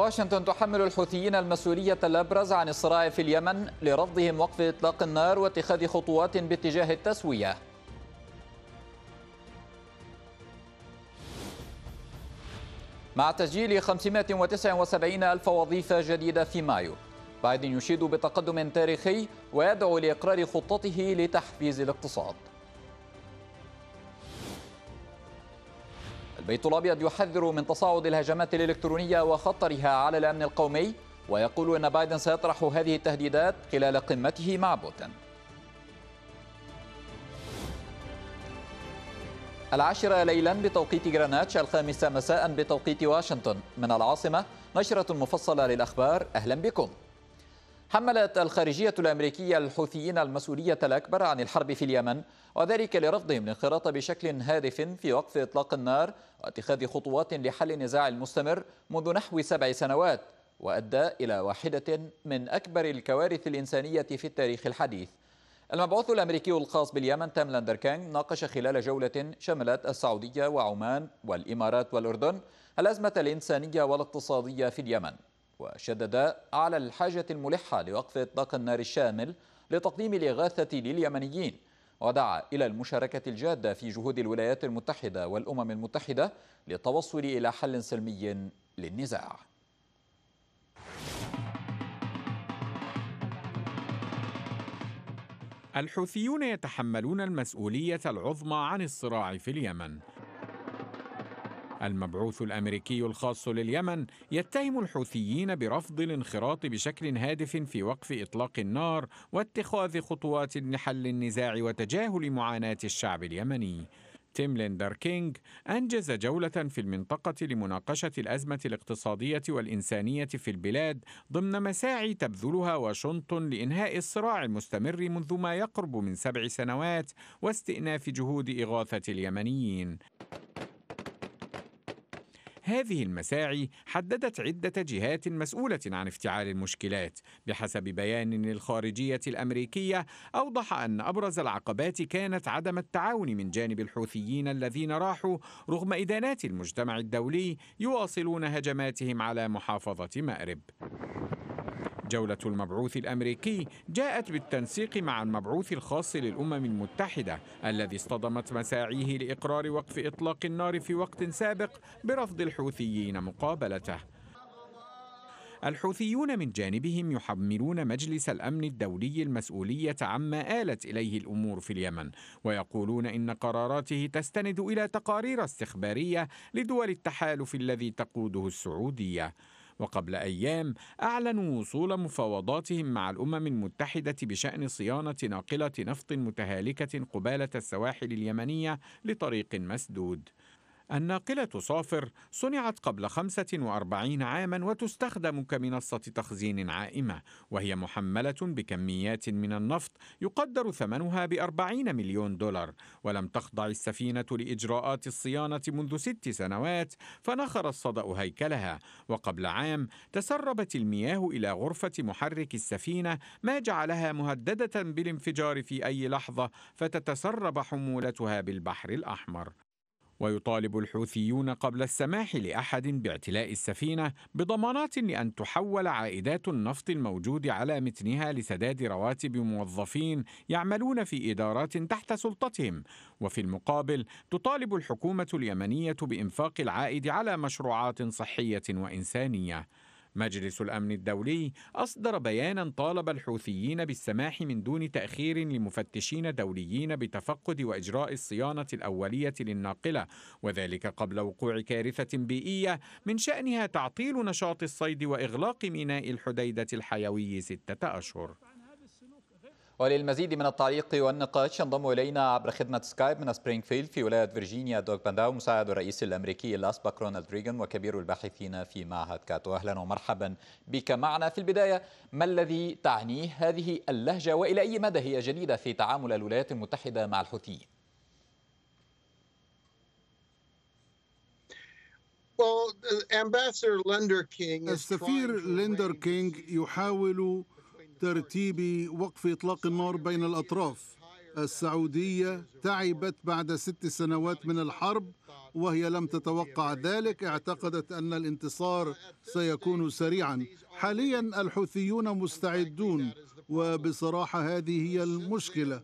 واشنطن تحمل الحوثيين المسؤولية الأبرز عن الصراع في اليمن لرفضهم وقف إطلاق النار واتخاذ خطوات باتجاه التسوية مع تسجيل 579 ألف وظيفة جديدة في مايو بايدن يشيد بتقدم تاريخي ويدعو لإقرار خطته لتحفيز الاقتصاد البيت الأبيض يحذر من تصاعد الهجمات الإلكترونية وخطرها على الأمن القومي ويقول أن بايدن سيطرح هذه التهديدات خلال قمته مع بوتين العاشرة ليلا بتوقيت جراناتش الخامسة مساء بتوقيت واشنطن من العاصمة نشرة مفصلة للأخبار أهلا بكم حملت الخارجية الأمريكية الحوثيين المسؤولية الأكبر عن الحرب في اليمن وذلك لرفضهم الانخراط بشكل هادف في وقف إطلاق النار واتخاذ خطوات لحل النزاع المستمر منذ نحو سبع سنوات وأدى إلى واحدة من أكبر الكوارث الإنسانية في التاريخ الحديث المبعوث الأمريكي الخاص باليمن تام لاندركانغ ناقش خلال جولة شملت السعودية وعمان والإمارات والأردن الأزمة الإنسانية والاقتصادية في اليمن وشدد على الحاجة الملحة لوقف إطلاق النار الشامل لتقديم الإغاثة لليمنيين ودعا إلى المشاركة الجادة في جهود الولايات المتحدة والأمم المتحدة للتوصل إلى حل سلمي للنزاع الحوثيون يتحملون المسؤولية العظمى عن الصراع في اليمن المبعوث الامريكي الخاص لليمن يتهم الحوثيين برفض الانخراط بشكل هادف في وقف اطلاق النار واتخاذ خطوات لحل النزاع وتجاهل معاناه الشعب اليمني تيم ليندر كينج أنجز جولة في المنطقة لمناقشة الأزمة الاقتصادية والإنسانية في البلاد ضمن مساعي تبذلها واشنطن لإنهاء الصراع المستمر منذ ما يقرب من سبع سنوات واستئناف جهود إغاثة اليمنيين. هذه المساعي حددت عدة جهات مسؤولة عن افتعال المشكلات بحسب بيان للخارجية الأمريكية أوضح أن أبرز العقبات كانت عدم التعاون من جانب الحوثيين الذين راحوا رغم إدانات المجتمع الدولي يواصلون هجماتهم على محافظة مأرب جولة المبعوث الأمريكي جاءت بالتنسيق مع المبعوث الخاص للأمم المتحدة الذي اصطدمت مساعيه لإقرار وقف إطلاق النار في وقت سابق برفض الحوثيين مقابلته الحوثيون من جانبهم يحملون مجلس الامن الدولي المسؤوليه عما الت اليه الامور في اليمن ويقولون ان قراراته تستند الى تقارير استخباريه لدول التحالف الذي تقوده السعوديه وقبل أيام أعلنوا وصول مفاوضاتهم مع الأمم المتحدة بشأن صيانة ناقلة نفط متهالكة قبالة السواحل اليمنية لطريق مسدود الناقلة صافر صنعت قبل 45 عاما وتستخدم كمنصة تخزين عائمة وهي محملة بكميات من النفط يقدر ثمنها ب 40 مليون دولار ولم تخضع السفينة لإجراءات الصيانة منذ ست سنوات فنخر الصدأ هيكلها وقبل عام تسربت المياه إلى غرفة محرك السفينة ما جعلها مهددة بالانفجار في أي لحظة فتتسرب حمولتها بالبحر الأحمر ويطالب الحوثيون قبل السماح لاحد باعتلاء السفينه بضمانات لان تحول عائدات النفط الموجود على متنها لسداد رواتب موظفين يعملون في ادارات تحت سلطتهم وفي المقابل تطالب الحكومه اليمنيه بانفاق العائد على مشروعات صحيه وانسانيه مجلس الأمن الدولي أصدر بيانا طالب الحوثيين بالسماح من دون تأخير لمفتشين دوليين بتفقد وإجراء الصيانة الأولية للناقلة وذلك قبل وقوع كارثة بيئية من شأنها تعطيل نشاط الصيد وإغلاق ميناء الحديدة الحيوي ستة أشهر وللمزيد من التعليق والنقاش ينضم الينا عبر خدمه سكايب من سبرينغفيلد في ولايه فيرجينيا دوغ بانداو مساعد الرئيس الامريكي الاسبق رونالد ريغان وكبير الباحثين في معهد كاتو اهلا ومرحبا بك معنا في البدايه ما الذي تعنيه هذه اللهجه والى اي مدى هي جديده في تعامل الولايات المتحده مع الحوثيين؟ السفير ليندر كينغ يحاول ترتيب وقف إطلاق النار بين الأطراف السعودية تعبت بعد ست سنوات من الحرب وهي لم تتوقع ذلك اعتقدت أن الانتصار سيكون سريعا حاليا الحوثيون مستعدون وبصراحة هذه هي المشكلة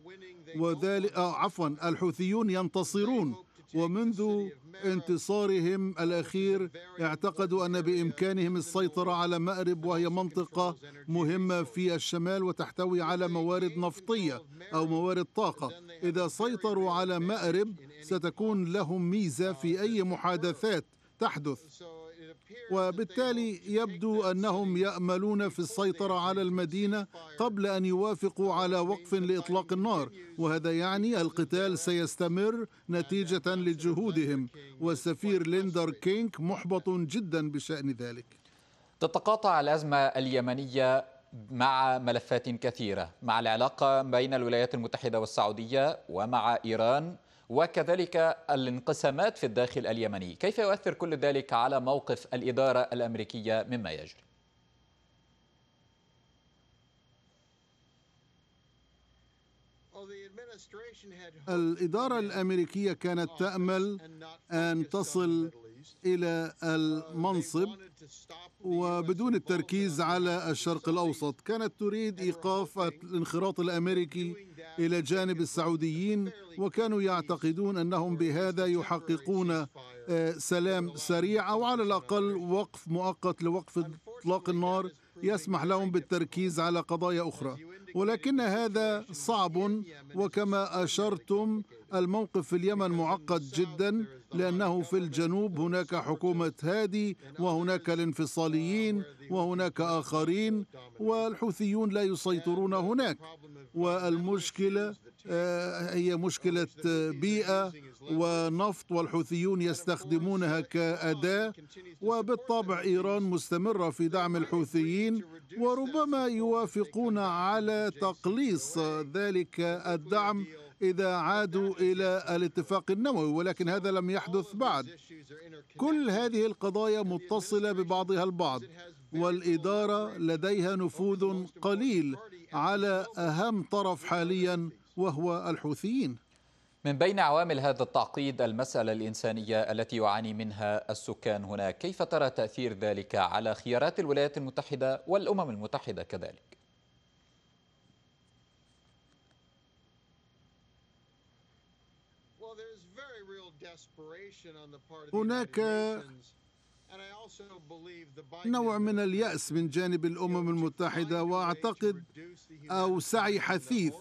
وذلك آه عفوا الحوثيون ينتصرون ومنذ انتصارهم الأخير اعتقدوا أن بإمكانهم السيطرة على مأرب وهي منطقة مهمة في الشمال وتحتوي على موارد نفطية أو موارد طاقة إذا سيطروا على مأرب ستكون لهم ميزة في أي محادثات تحدث وبالتالي يبدو انهم ياملون في السيطره على المدينه قبل ان يوافقوا على وقف لاطلاق النار وهذا يعني القتال سيستمر نتيجه لجهودهم والسفير ليندر كينك محبط جدا بشان ذلك تتقاطع الازمه اليمنيه مع ملفات كثيرة مع العلاقة بين الولايات المتحدة والسعودية ومع إيران وكذلك الانقسامات في الداخل اليمني كيف يؤثر كل ذلك على موقف الإدارة الأمريكية مما يجري؟ الإدارة الأمريكية كانت تأمل أن تصل إلى المنصب وبدون التركيز على الشرق الأوسط كانت تريد إيقاف الانخراط الأمريكي الى جانب السعوديين وكانوا يعتقدون انهم بهذا يحققون آه، سلام سريع او على الاقل وقف مؤقت لوقف اطلاق النار يسمح لهم بالتركيز على قضايا اخرى ولكن هذا صعب وكما اشرتم الموقف في اليمن معقد جدا لانه في الجنوب هناك حكومه هادي وهناك الانفصاليين وهناك اخرين والحوثيون لا يسيطرون هناك والمشكلة آه، هي مشكلة آه، بيئة ونفط والحوثيون يستخدمونها كأداة وبالطبع إيران مستمرة في دعم الحوثيين وربما يوافقون على تقليص ذلك الدعم إذا عادوا إلى الاتفاق النووي ولكن هذا لم يحدث بعد كل هذه القضايا متصلة ببعضها البعض والإدارة لديها نفوذ قليل على أهم طرف حاليا وهو الحوثيين من بين عوامل هذا التعقيد المسألة الإنسانية التي يعاني منها السكان هناك كيف ترى تأثير ذلك على خيارات الولايات المتحدة والأمم المتحدة كذلك؟ هناك نوع من اليأس من جانب الأمم المتحدة وأعتقد أو سعي حثيث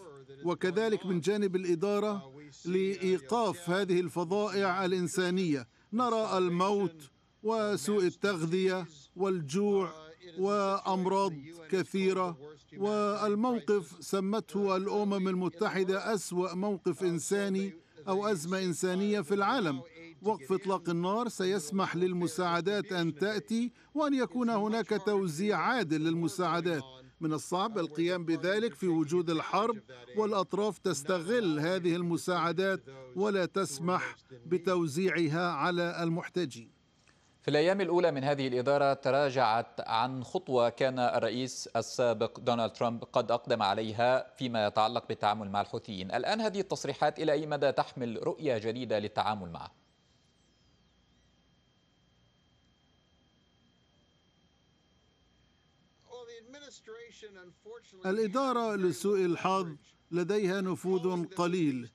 وكذلك من جانب الإدارة لإيقاف هذه الفظائع الإنسانية نرى الموت وسوء التغذية والجوع وأمراض كثيرة والموقف سمته الأمم المتحدة أسوأ موقف إنساني أو أزمة إنسانية في العالم وقف إطلاق النار سيسمح للمساعدات أن تأتي وأن يكون هناك توزيع عادل للمساعدات من الصعب القيام بذلك في وجود الحرب والأطراف تستغل هذه المساعدات ولا تسمح بتوزيعها على المحتاجين في الأيام الأولى من هذه الإدارة تراجعت عن خطوة كان الرئيس السابق دونالد ترامب قد أقدم عليها فيما يتعلق بالتعامل مع الحوثيين الآن هذه التصريحات إلى أي مدى تحمل رؤية جديدة للتعامل معه؟ الإدارة لسوء الحظ لديها نفوذ قليل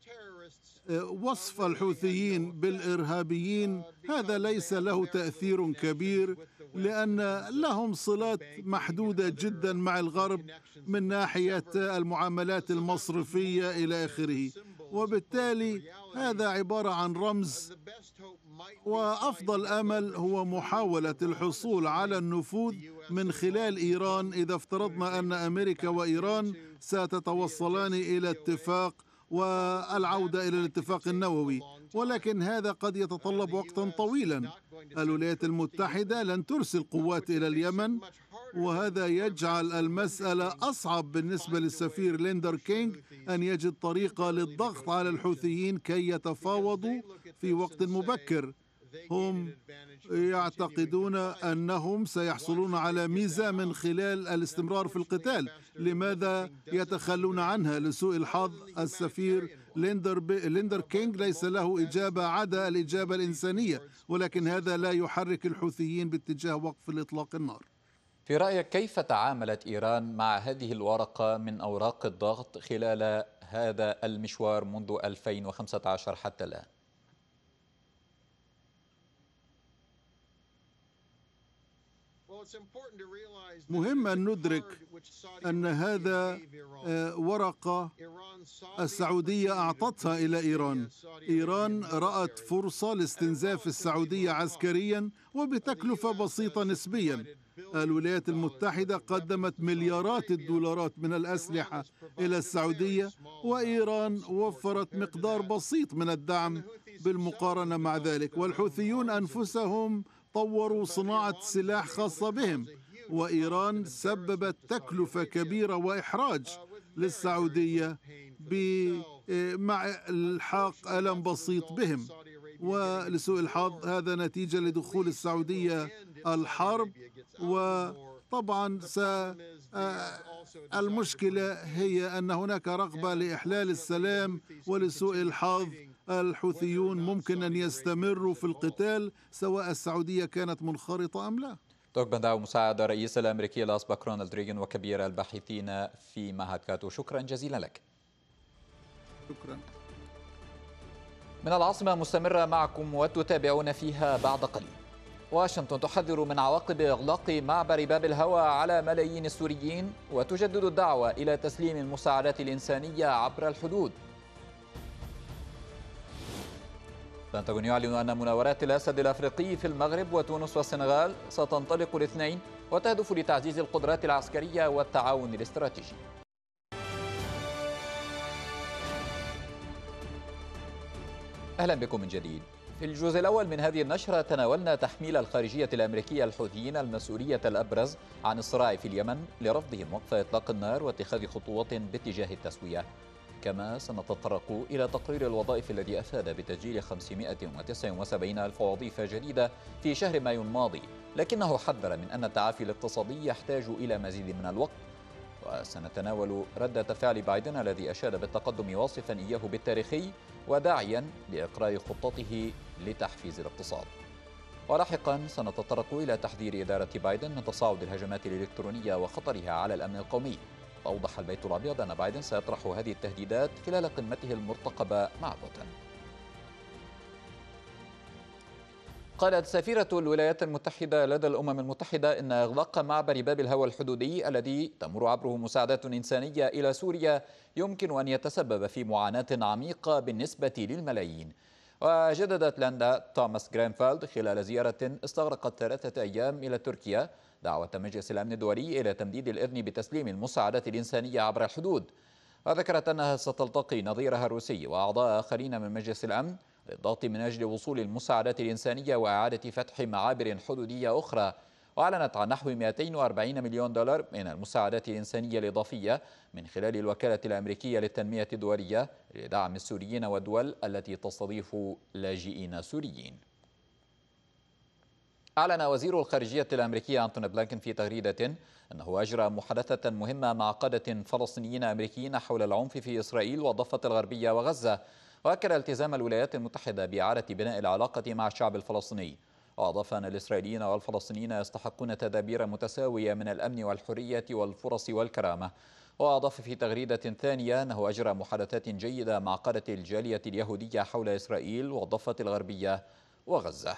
وصف الحوثيين بالإرهابيين هذا ليس له تأثير كبير لأن لهم صلات محدودة جدا مع الغرب من ناحية المعاملات المصرفية إلى آخره وبالتالي هذا عبارة عن رمز وافضل امل هو محاوله الحصول على النفوذ من خلال ايران اذا افترضنا ان امريكا وايران ستتوصلان الى اتفاق والعوده الى الاتفاق النووي ولكن هذا قد يتطلب وقتا طويلا الولايات المتحده لن ترسل قوات الى اليمن وهذا يجعل المسألة أصعب بالنسبة للسفير ليندر كينج أن يجد طريقة للضغط على الحوثيين كي يتفاوضوا في وقت مبكر هم يعتقدون انهم سيحصلون على ميزه من خلال الاستمرار في القتال لماذا يتخلون عنها لسوء الحظ السفير ليندر, ب... ليندر كينج ليس له اجابه عدا الاجابه الانسانيه ولكن هذا لا يحرك الحوثيين باتجاه وقف الاطلاق النار في رأيك كيف تعاملت إيران مع هذه الورقة من أوراق الضغط خلال هذا المشوار منذ 2015 حتى الآن؟ مهم أن ندرك أن هذا آه، ورقة السعودية أعطتها إلى إيران إيران رأت فرصة لاستنزاف السعودية عسكريا وبتكلفة بسيطة نسبيا الولايات المتحدة قدمت مليارات الدولارات من الأسلحة إلى السعودية وإيران وفرت مقدار بسيط من الدعم بالمقارنة مع ذلك والحوثيون أنفسهم طوروا صناعة سلاح خاصة بهم وإيران سببت تكلفة كبيرة وإحراج للسعودية مع الحاق ألم بسيط بهم ولسوء الحظ هذا نتيجة لدخول السعودية الحرب وطبعا س آه، المشكلة هي أن هناك رغبة لإحلال السلام ولسوء الحظ الحوثيون ممكن أن يستمروا في القتال سواء السعودية كانت منخرطة أم لا دوك بنداو مساعد الرئيس الأمريكي الأسبق رونالد ريغن وكبير الباحثين في معهد كاتو شكرا جزيلا لك شكرا من العاصمة مستمرة معكم وتتابعون فيها بعد قليل واشنطن تحذر من عواقب إغلاق معبر باب الهوى على ملايين السوريين وتجدد الدعوة إلى تسليم المساعدات الإنسانية عبر الحدود البنتاغون يعلن أن مناورات الأسد الأفريقي في المغرب وتونس والسنغال ستنطلق الاثنين وتهدف لتعزيز القدرات العسكرية والتعاون الاستراتيجي أهلا بكم من جديد في الجزء الأول من هذه النشرة تناولنا تحميل الخارجية الأمريكية الحوثيين المسؤولية الأبرز عن الصراع في اليمن لرفضهم وقف إطلاق النار واتخاذ خطوات باتجاه التسوية كما سنتطرق إلى تقرير الوظائف الذي أفاد بتسجيل 579 ألف وظيفة جديدة في شهر مايو الماضي لكنه حذر من أن التعافي الاقتصادي يحتاج إلى مزيد من الوقت وسنتناول ردة فعل بايدن الذي أشاد بالتقدم واصفا إياه بالتاريخي وداعيا لإقرار خطته لتحفيز الاقتصاد ولاحقا سنتطرق إلى تحذير إدارة بايدن من تصاعد الهجمات الإلكترونية وخطرها على الأمن القومي وأوضح البيت الأبيض أن بايدن سيطرح هذه التهديدات خلال قمته المرتقبة مع بوتين قالت سفيرة الولايات المتحدة لدى الأمم المتحدة إن إغلاق معبر باب الهوى الحدودي الذي تمر عبره مساعدات إنسانية إلى سوريا يمكن أن يتسبب في معاناة عميقة بالنسبة للملايين وجددت لندا توماس جرينفيلد خلال زيارة استغرقت ثلاثة أيام إلى تركيا دعوة مجلس الأمن الدولي إلى تمديد الإذن بتسليم المساعدات الإنسانية عبر الحدود وذكرت أنها ستلتقي نظيرها الروسي وأعضاء آخرين من مجلس الأمن للضغط من أجل وصول المساعدات الإنسانية وإعادة فتح معابر حدودية أخرى وأعلنت عن نحو 240 مليون دولار من المساعدات الإنسانية الإضافية من خلال الوكالة الأمريكية للتنمية الدولية لدعم السوريين والدول التي تستضيف لاجئين سوريين أعلن وزير الخارجية الأمريكية أنتوني بلانكن في تغريدة أنه أجرى محادثة مهمة مع قادة فلسطينيين أمريكيين حول العنف في إسرائيل والضفة الغربية وغزة وأكد التزام الولايات المتحدة بإعادة بناء العلاقة مع الشعب الفلسطيني وأضاف أن الإسرائيليين والفلسطينيين يستحقون تدابير متساوية من الأمن والحرية والفرص والكرامة وأضاف في تغريدة ثانية أنه أجرى محادثات جيدة مع قادة الجالية اليهودية حول إسرائيل والضفة الغربية وغزة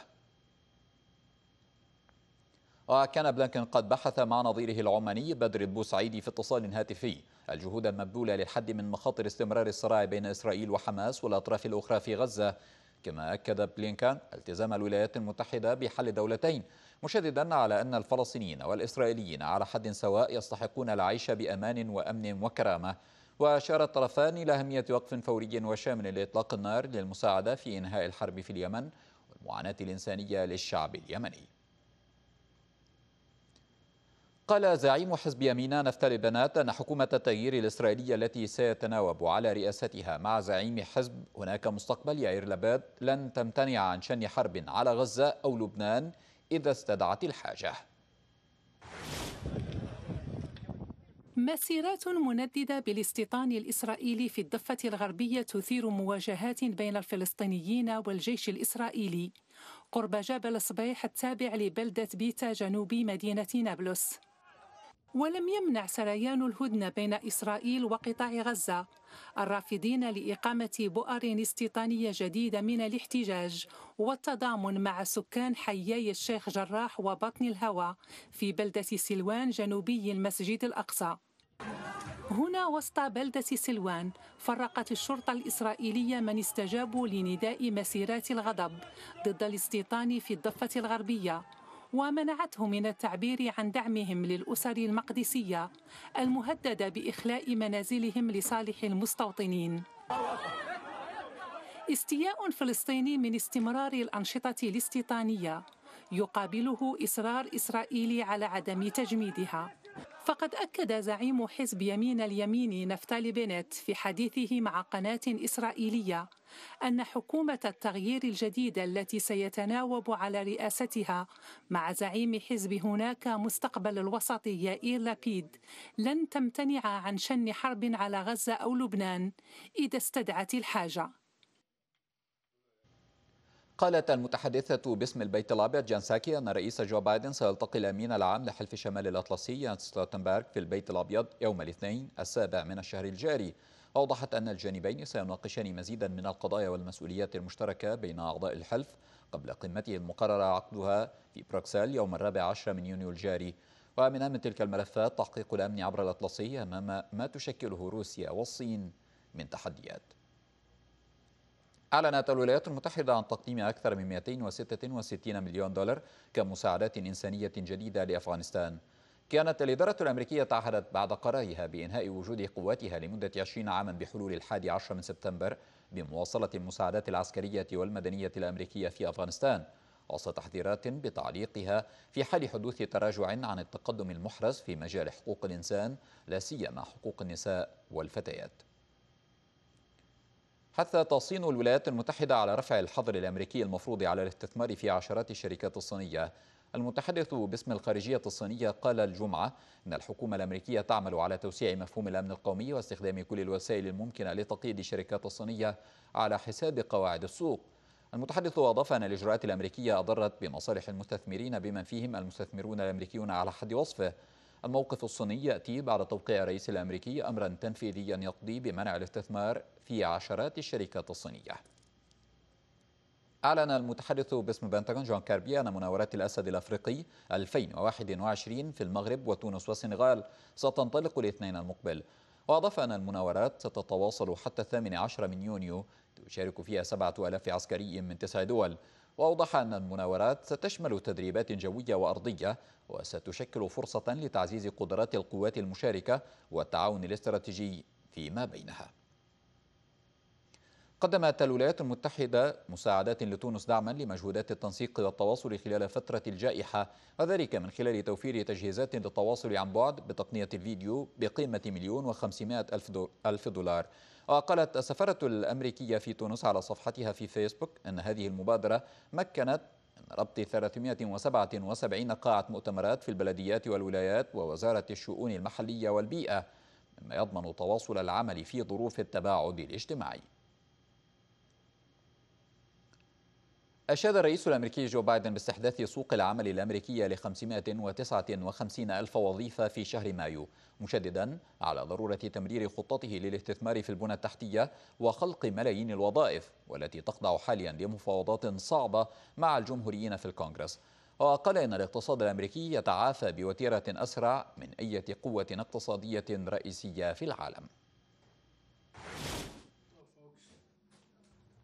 وكان بلينكن قد بحث مع نظيره العماني بدر البوسعيدي في اتصال هاتفي الجهود المبذولة للحد من مخاطر استمرار الصراع بين إسرائيل وحماس والأطراف الأخرى في غزة كما أكد بلينكن التزام الولايات المتحدة بحل دولتين مشددا على أن الفلسطينيين والإسرائيليين على حد سواء يستحقون العيش بأمان وأمن وكرامة وأشار الطرفان إلى أهمية وقف فوري وشامل لإطلاق النار للمساعدة في إنهاء الحرب في اليمن والمعاناة الإنسانية للشعب اليمني قال زعيم حزب يمينا نفتالي بنات أن حكومة التغيير الإسرائيلية التي سيتناوب على رئاستها مع زعيم حزب هناك مستقبل يعير لباد لن تمتنع عن شن حرب على غزة أو لبنان إذا استدعت الحاجة مسيرات منددة بالاستيطان الإسرائيلي في الضفة الغربية تثير مواجهات بين الفلسطينيين والجيش الإسرائيلي قرب جبل صبيح التابع لبلدة بيتا جنوب مدينة نابلس ولم يمنع سريان الهدنة بين إسرائيل وقطاع غزة الرافضين لإقامة بؤر استيطانية جديدة من الاحتجاج والتضامن مع سكان حيي الشيخ جراح وبطن الهوى في بلدة سلوان جنوبي المسجد الأقصى هنا وسط بلدة سلوان فرقت الشرطة الإسرائيلية من استجابوا لنداء مسيرات الغضب ضد الاستيطان في الضفة الغربية ومنعته من التعبير عن دعمهم للأسر المقدسية المهددة بإخلاء منازلهم لصالح المستوطنين استياء فلسطيني من استمرار الأنشطة الاستيطانية يقابله إصرار إسرائيلي على عدم تجميدها فقد أكد زعيم حزب يمين اليمين نفتالي بنت في حديثه مع قناة إسرائيلية أن حكومة التغيير الجديدة التي سيتناوب على رئاستها مع زعيم حزب هناك مستقبل الوسط يائير لابيد لن تمتنع عن شن حرب على غزة أو لبنان إذا استدعت الحاجة قالت المتحدثة باسم البيت الأبيض جان ساكي أن الرئيس جو بايدن سيلتقي الأمين العام لحلف شمال الأطلسي يانس ستولتنبرغ في البيت الأبيض يوم الاثنين السابع من الشهر الجاري أوضحت أن الجانبين سيناقشان مزيدا من القضايا والمسؤوليات المشتركة بين أعضاء الحلف قبل قمته المقررة عقدها في بروكسل يوم الرابع عشر من يونيو الجاري ومن أهم تلك الملفات تحقيق الأمن عبر الأطلسي أمام ما تشكله روسيا والصين من تحديات أعلنت الولايات المتحدة عن تقديم أكثر من 266 مليون دولار كمساعدات إنسانية جديدة لأفغانستان كانت الإدارة الأمريكية تعهدت بعد قرارها بإنهاء وجود قواتها لمدة 20 عاما بحلول الحادي عشر من سبتمبر بمواصلة المساعدات العسكرية والمدنية الأمريكية في أفغانستان وسط تحذيرات بتعليقها في حال حدوث تراجع عن التقدم المحرز في مجال حقوق الإنسان لا سيما حقوق النساء والفتيات حث تصين الولايات المتحدة على رفع الحظر الأمريكي المفروض على الاستثمار في عشرات الشركات الصينية المتحدث باسم الخارجية الصينية قال الجمعة أن الحكومة الأمريكية تعمل على توسيع مفهوم الأمن القومي واستخدام كل الوسائل الممكنة لتقييد الشركات الصينية على حساب قواعد السوق المتحدث أضاف أن الإجراءات الأمريكية أضرت بمصالح المستثمرين بمن فيهم المستثمرون الأمريكيون على حد وصفه الموقف الصيني يأتي بعد توقيع الرئيس الأمريكي أمرا تنفيذيا يقضي بمنع الاستثمار في عشرات الشركات الصينية أعلن المتحدث باسم بنتاغون جون كاربي أن مناورات الأسد الأفريقي 2021 في المغرب وتونس والسنغال ستنطلق الاثنين المقبل وأضاف أن المناورات ستتواصل حتى الثامن عشر من يونيو تشارك فيها سبعة ألاف عسكري من تسع دول وأوضح أن المناورات ستشمل تدريبات جوية وأرضية وستشكل فرصة لتعزيز قدرات القوات المشاركة والتعاون الاستراتيجي فيما بينها قدمت الولايات المتحدة مساعدات لتونس دعما لمجهودات التنسيق والتواصل خلال فترة الجائحة وذلك من خلال توفير تجهيزات للتواصل عن بعد بتقنية الفيديو بقيمة مليون وخمسمائة ألف دولار وقالت السفارة الأمريكية في تونس على صفحتها في فيسبوك أن هذه المبادرة مكنت من ربط 377 قاعة مؤتمرات في البلديات والولايات ووزارة الشؤون المحلية والبيئة مما يضمن تواصل العمل في ظروف التباعد الاجتماعي أشاد الرئيس الأمريكي جو بايدن باستحداث سوق العمل الأمريكية ل 559 ألف وظيفة في شهر مايو مشددا على ضرورة تمرير خطته للاستثمار في البنى التحتية وخلق ملايين الوظائف والتي تخضع حاليا لمفاوضات صعبة مع الجمهوريين في الكونغرس وقال إن الاقتصاد الأمريكي يتعافى بوتيرة أسرع من أي قوة اقتصادية رئيسية في العالم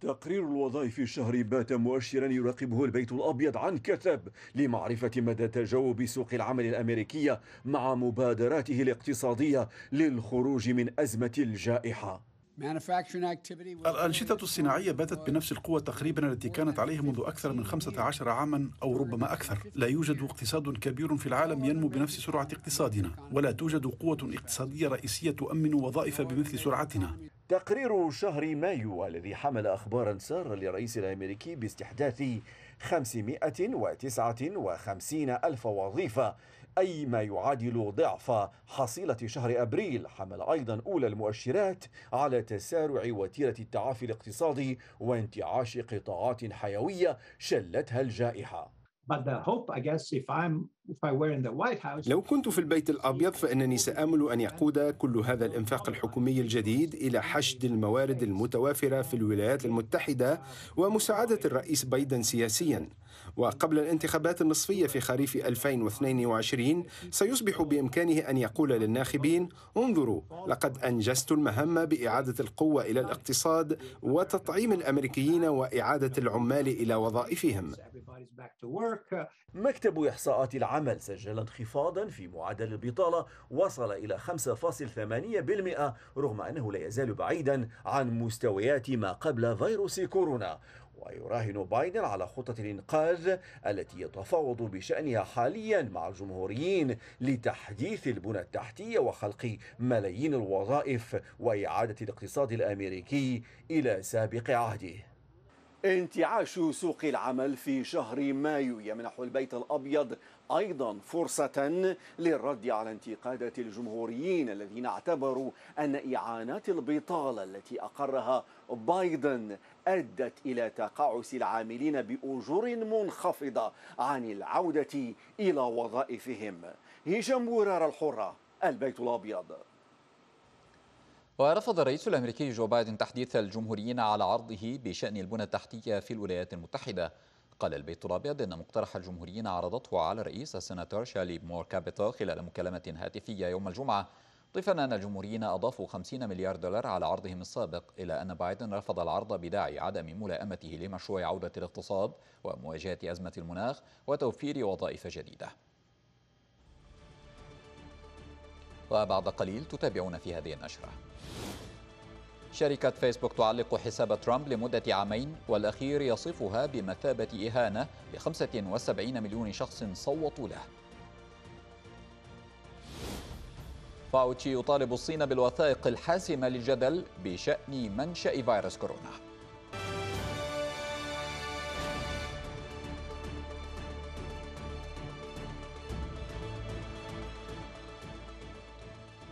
تقرير الوظائف الشهري بات مؤشرا يراقبه البيت الابيض عن كثب لمعرفه مدى تجاوب سوق العمل الامريكيه مع مبادراته الاقتصاديه للخروج من ازمه الجائحه الأنشطة الصناعية باتت بنفس القوة تقريبا التي كانت عليها منذ أكثر من 15 عاما أو ربما أكثر لا يوجد اقتصاد كبير في العالم ينمو بنفس سرعة اقتصادنا ولا توجد قوة اقتصادية رئيسية تؤمن وظائف بمثل سرعتنا تقرير شهر مايو الذي حمل أخبارا سارة للرئيس الأمريكي باستحداث 559 ألف وظيفة أي ما يعادل ضعف حصيلة شهر أبريل حمل أيضا أولى المؤشرات على تسارع وتيرة التعافي الاقتصادي وانتعاش قطاعات حيوية شلتها الجائحة لو كنت في البيت الابيض فانني سامل ان يقود كل هذا الانفاق الحكومي الجديد الى حشد الموارد المتوافره في الولايات المتحده ومساعده الرئيس بايدن سياسيا وقبل الانتخابات النصفية في خريف 2022 سيصبح بإمكانه أن يقول للناخبين انظروا لقد أنجزت المهمة بإعادة القوة إلى الاقتصاد وتطعيم الأمريكيين وإعادة العمال إلى وظائفهم مكتب إحصاءات العمل سجل انخفاضا في معدل البطالة وصل إلى 5.8% رغم أنه لا يزال بعيدا عن مستويات ما قبل فيروس كورونا ويراهن بايدن على خطة الإنقاذ التي يتفاوض بشأنها حاليا مع الجمهوريين لتحديث البنى التحتية وخلق ملايين الوظائف وإعادة الاقتصاد الأمريكي إلى سابق عهده انتعاش سوق العمل في شهر مايو يمنح البيت الابيض ايضا فرصه للرد على انتقادات الجمهوريين الذين اعتبروا ان اعانات البطاله التي اقرها بايدن أدت إلى تقاعس العاملين بأجور منخفضة عن العودة إلى وظائفهم هشام بورار الحرة البيت الأبيض ورفض الرئيس الأمريكي جو بايدن تحديث الجمهوريين على عرضه بشأن البنى التحتية في الولايات المتحدة قال البيت الابيض ان مقترح الجمهوريين عرضته على الرئيس السناتور شالي مور كابيتال خلال مكالمه هاتفيه يوم الجمعه ضيفا أن الجمهوريين أضافوا 50 مليار دولار على عرضهم السابق إلى أن بايدن رفض العرض بداعي عدم ملائمته لمشروع عودة الاقتصاد ومواجهة أزمة المناخ وتوفير وظائف جديدة وبعد قليل تتابعون في هذه النشرة شركة فيسبوك تعلق حساب ترامب لمدة عامين والأخير يصفها بمثابة إهانة ل 75 مليون شخص صوتوا له فاوتشي يطالب الصين بالوثائق الحاسمة للجدل بشأن منشأ فيروس كورونا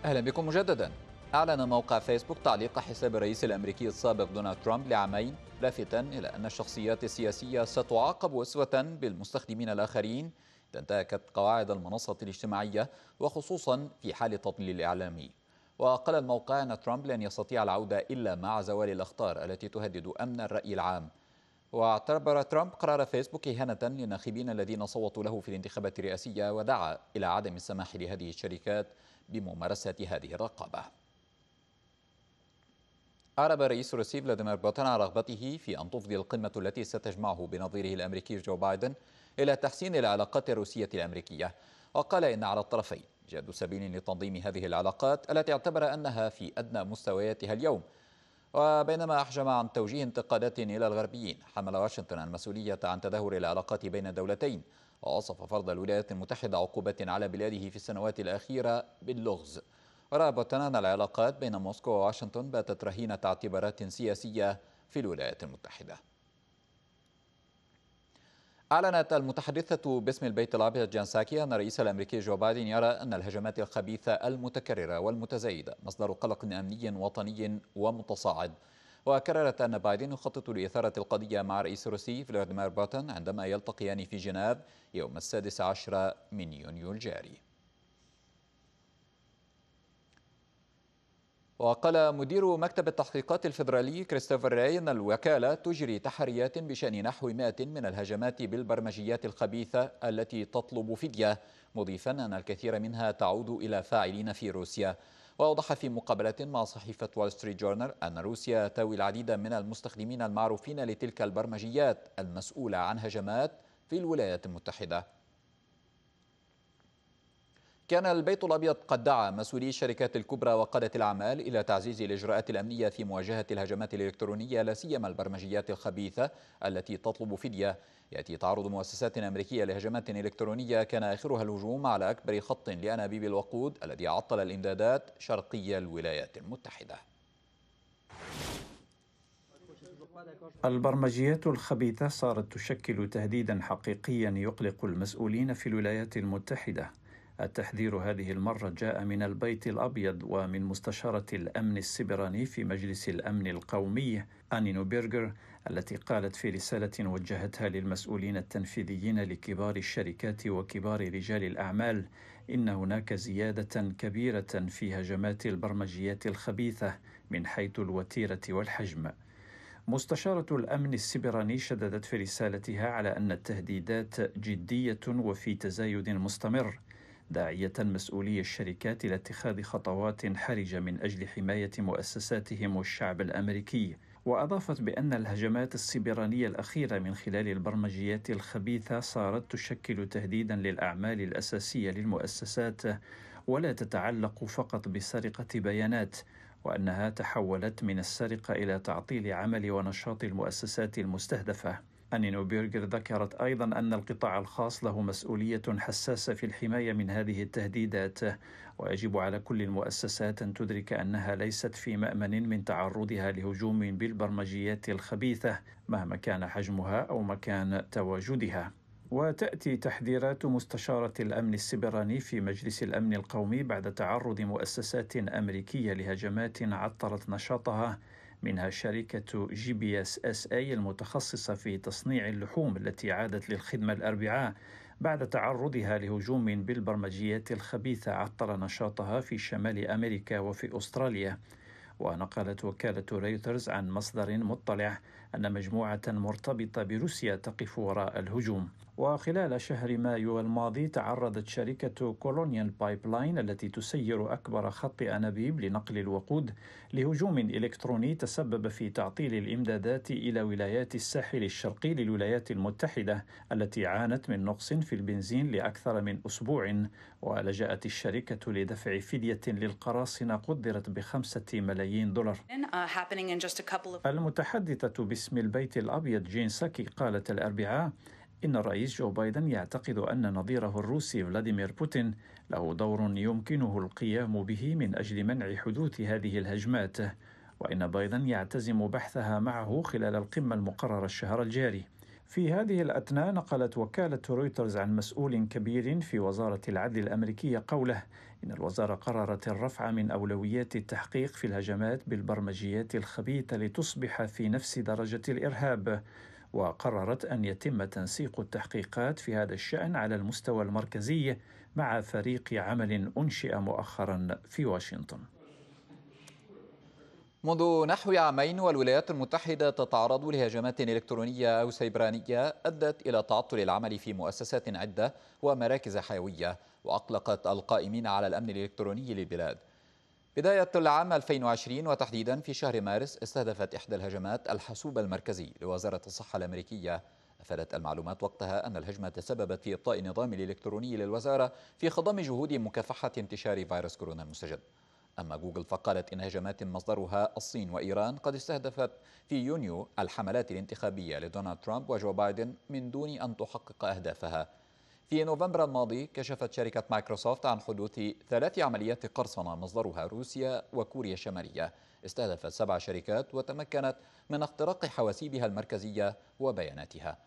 أهلا بكم مجددا أعلن موقع فيسبوك تعليق حساب الرئيس الأمريكي السابق دونالد ترامب لعامين لافتا إلى أن الشخصيات السياسية ستعاقب أسوة بالمستخدمين الآخرين تنتهكت قواعد المنصة الاجتماعية وخصوصا في حال التضليل الإعلامي وقال الموقع أن ترامب لن يستطيع العودة إلا مع زوال الأخطار التي تهدد أمن الرأي العام واعتبر ترامب قرار فيسبوك إهانة للناخبين الذين صوتوا له في الانتخابات الرئاسية ودعا إلى عدم السماح لهذه الشركات بممارسة هذه الرقابة أعرب الرئيس الروسي فلاديمير بوتين عن رغبته في أن تفضي القمة التي ستجمعه بنظيره الأمريكي جو بايدن إلى تحسين العلاقات الروسية الأمريكية وقال إن على الطرفين جاد سبيل لتنظيم هذه العلاقات التي اعتبر أنها في أدنى مستوياتها اليوم وبينما أحجم عن توجيه انتقادات إلى الغربيين حمل واشنطن المسؤولية عن تدهور العلاقات بين الدولتين ووصف فرض الولايات المتحدة عقوبات على بلاده في السنوات الأخيرة باللغز رأى بوتنان العلاقات بين موسكو وواشنطن باتت رهينة اعتبارات سياسية في الولايات المتحدة أعلنت المتحدثة باسم البيت الأبيض جان ساكي أن الرئيس الأمريكي جو بايدن يرى أن الهجمات الخبيثة المتكررة والمتزايدة مصدر قلق أمني وطني ومتصاعد وكررت أن بايدن يخطط لإثارة القضية مع الرئيس الروسي فلاديمير بوتن عندما يلتقيان في جنيف يوم السادس عشر من يونيو الجاري وقال مدير مكتب التحقيقات الفيدرالي كريستوفر راي أن الوكالة تجري تحريات بشأن نحو 100 من الهجمات بالبرمجيات الخبيثة التي تطلب فدية مضيفا أن الكثير منها تعود إلى فاعلين في روسيا وأوضح في مقابلة مع صحيفة وول ستريت جورنال أن روسيا تاوي العديد من المستخدمين المعروفين لتلك البرمجيات المسؤولة عن هجمات في الولايات المتحدة كان البيت الأبيض قد دعا مسؤولي الشركات الكبرى وقادة الأعمال إلى تعزيز الإجراءات الأمنية في مواجهة الهجمات الإلكترونية لا سيما البرمجيات الخبيثة التي تطلب فدية يأتي تعرض مؤسسات أمريكية لهجمات إلكترونية كان آخرها الهجوم على أكبر خط لأنابيب الوقود الذي عطل الإمدادات شرقي الولايات المتحدة البرمجيات الخبيثة صارت تشكل تهديدا حقيقيا يقلق المسؤولين في الولايات المتحدة التحذير هذه المرة جاء من البيت الأبيض ومن مستشارة الأمن السبراني في مجلس الأمن القومي أنينو بيرغر التي قالت في رسالة وجهتها للمسؤولين التنفيذيين لكبار الشركات وكبار رجال الأعمال إن هناك زيادة كبيرة في هجمات البرمجيات الخبيثة من حيث الوتيرة والحجم. مستشارة الأمن السبراني شددت في رسالتها على أن التهديدات جدية وفي تزايد مستمر. داعية مسؤولي الشركات إلى اتخاذ خطوات حرجة من أجل حماية مؤسساتهم والشعب الأمريكي وأضافت بأن الهجمات السبرانية الأخيرة من خلال البرمجيات الخبيثة صارت تشكل تهديدا للأعمال الأساسية للمؤسسات ولا تتعلق فقط بسرقة بيانات وأنها تحولت من السرقة إلى تعطيل عمل ونشاط المؤسسات المستهدفة أنينو بيرجر ذكرت أيضا أن القطاع الخاص له مسؤولية حساسة في الحماية من هذه التهديدات ويجب على كل المؤسسات أن تدرك أنها ليست في مأمن من تعرضها لهجوم بالبرمجيات الخبيثة مهما كان حجمها أو مكان تواجدها وتأتي تحذيرات مستشارة الأمن السبراني في مجلس الأمن القومي بعد تعرض مؤسسات أمريكية لهجمات عطلت نشاطها منها شركة جي بي اس اس اي المتخصصة في تصنيع اللحوم التي عادت للخدمة الأربعاء بعد تعرضها لهجوم بالبرمجيات الخبيثة عطل نشاطها في شمال أمريكا وفي أستراليا ونقلت وكالة ريوترز عن مصدر مطلع أن مجموعة مرتبطة بروسيا تقف وراء الهجوم وخلال شهر مايو الماضي تعرضت شركة كولونيال بايبلاين التي تسير أكبر خط أنابيب لنقل الوقود لهجوم إلكتروني تسبب في تعطيل الإمدادات إلى ولايات الساحل الشرقي للولايات المتحدة التي عانت من نقص في البنزين لأكثر من أسبوع ولجأت الشركة لدفع فدية للقراصنة قدرت بخمسة ملايين دولار uh, المتحدثة باسم البيت الأبيض جين ساكي قالت الأربعاء إن الرئيس جو بايدن يعتقد أن نظيره الروسي فلاديمير بوتين له دور يمكنه القيام به من أجل منع حدوث هذه الهجمات وإن بايدن يعتزم بحثها معه خلال القمة المقررة الشهر الجاري في هذه الأثناء نقلت وكالة رويترز عن مسؤول كبير في وزارة العدل الأمريكية قوله إن الوزارة قررت الرفع من أولويات التحقيق في الهجمات بالبرمجيات الخبيثة لتصبح في نفس درجة الإرهاب وقررت أن يتم تنسيق التحقيقات في هذا الشأن على المستوى المركزي مع فريق عمل أنشئ مؤخرا في واشنطن منذ نحو عامين والولايات المتحدة تتعرض لهجمات إلكترونية أو سيبرانية أدت إلى تعطل العمل في مؤسسات عدة ومراكز حيوية وأقلقت القائمين على الأمن الإلكتروني للبلاد بداية العام 2020 وتحديدا في شهر مارس استهدفت إحدى الهجمات الحاسوب المركزي لوزارة الصحة الأمريكية أفادت المعلومات وقتها أن الهجمة تسببت في إبطاء النظام الإلكتروني للوزارة في خضم جهود مكافحة انتشار فيروس كورونا المستجد أما جوجل فقالت إن هجمات مصدرها الصين وإيران قد استهدفت في يونيو الحملات الانتخابية لدونالد ترامب وجو بايدن من دون أن تحقق أهدافها في نوفمبر الماضي كشفت شركة مايكروسوفت عن حدوث ثلاث عمليات قرصنة مصدرها روسيا وكوريا الشمالية استهدفت سبع شركات وتمكنت من اختراق حواسيبها المركزية وبياناتها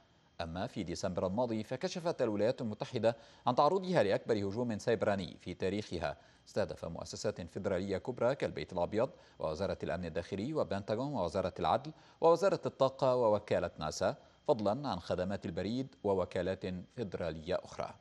أما في ديسمبر الماضي فكشفت الولايات المتحدة عن تعرضها لأكبر هجوم سيبراني في تاريخها استهدف مؤسسات فيدرالية كبرى كالبيت الأبيض ووزارة الأمن الداخلي وبنتاغون ووزارة العدل ووزارة الطاقة ووكالة ناسا فضلا عن خدمات البريد ووكالات فيدرالية أخرى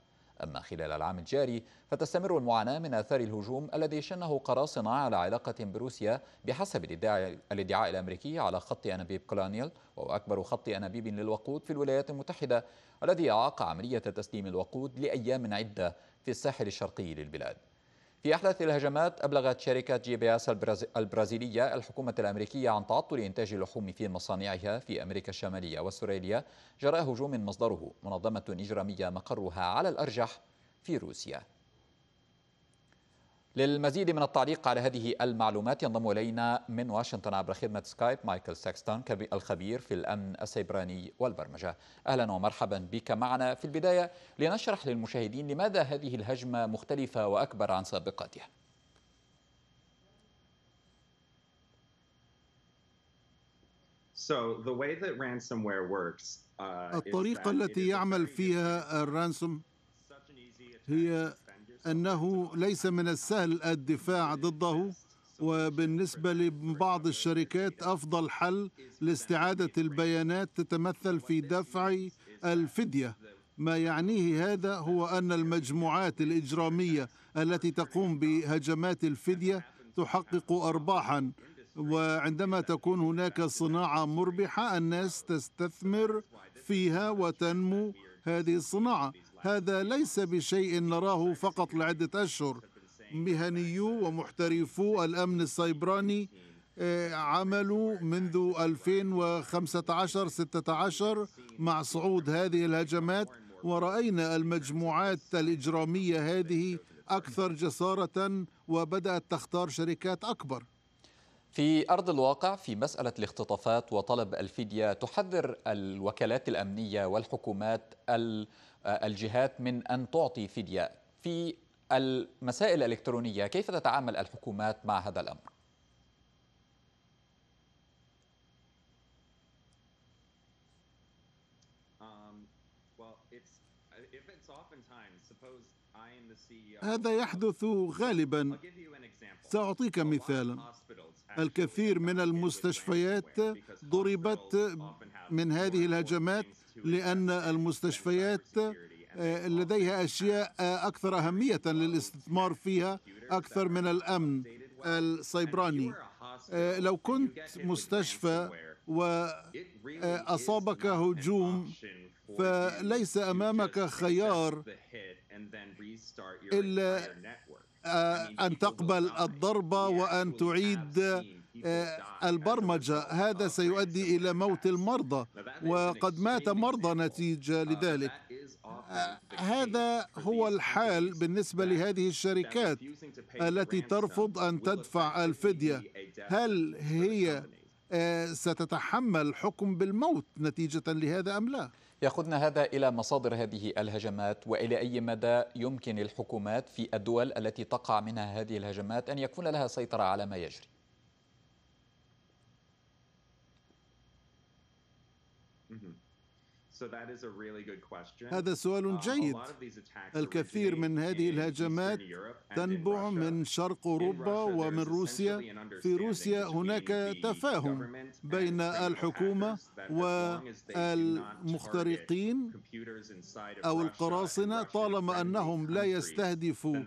أما خلال العام الجاري فتستمر المعاناة من آثار الهجوم الذي شنه قراصنة على علاقة بروسيا بحسب الادعاء, الادعاء الأمريكي على خط أنابيب كولانيال وهو أكبر خط أنابيب للوقود في الولايات المتحدة الذي أعاق عملية تسليم الوقود لأيام عدة في الساحل الشرقي للبلاد في أحدث الهجمات أبلغت شركة جي بي اس البرازيلية الحكومة الأمريكية عن تعطل إنتاج اللحوم في مصانعها في أمريكا الشمالية واستراليا جراء هجوم مصدره منظمة إجرامية مقرها على الأرجح في روسيا للمزيد من التعليق على هذه المعلومات ينضم إلينا من واشنطن عبر خدمة سكايب مايكل ساكستون الخبير في الأمن السيبراني والبرمجة أهلا ومرحبا بك معنا في البداية لنشرح للمشاهدين لماذا هذه الهجمة مختلفة وأكبر عن سابقاتها So the way that ransomware works uh, الطريقة التي يعمل فيها الرانسوم هي أنه ليس من السهل الدفاع ضده وبالنسبة لبعض الشركات أفضل حل لاستعادة البيانات تتمثل في دفع الفدية ما يعنيه هذا هو أن المجموعات الإجرامية التي تقوم بهجمات الفدية تحقق أرباحا وعندما تكون هناك صناعة مربحة الناس تستثمر فيها وتنمو هذه الصناعة هذا ليس بشيء نراه فقط لعدة أشهر مهنيو ومحترفو الأمن السيبراني آه، عملوا منذ 2015 16 مع صعود هذه الهجمات ورأينا المجموعات الإجرامية هذه أكثر جسارة وبدأت تختار شركات أكبر في أرض الواقع في مسألة الاختطافات وطلب الفدية تحذر الوكالات الأمنية والحكومات الأمنية آه، الجهات من أن تعطي فدية في المسائل الإلكترونية كيف تتعامل الحكومات مع هذا الأمر؟ um, e هذا يحدث غالبا ساعطيك مثالا الكثير من المستشفيات ضربت من هذه الهجمات لأن المستشفيات آه، لديها أشياء آه، أكثر أهمية للاستثمار فيها أكثر من الأمن السيبراني آه، لو كنت مستشفى وأصابك هجوم فليس أمامك خيار إلا أن تقبل الضربة وأن تعيد آه، البرمجة هذا سيؤدي إلى موت المرضى وقد مات مرضى نتيجة لذلك آه، هذا هو الحال بالنسبة لهذه الشركات التي ترفض أن تدفع الفدية هل هي آه، ستتحمل حكم بالموت نتيجة لهذا أم لا؟ ياخذنا هذا الى مصادر هذه الهجمات والى اي مدى يمكن الحكومات في الدول التي تقع منها هذه الهجمات ان يكون لها سيطره على ما يجري هذا سؤال uh, جيد الكثير من هذه الهجمات تنبع من شرق اوروبا ومن روسيا في روسيا هناك تفاهم بين الحكومه والمخترقين او القراصنه طالما انهم لا يستهدفوا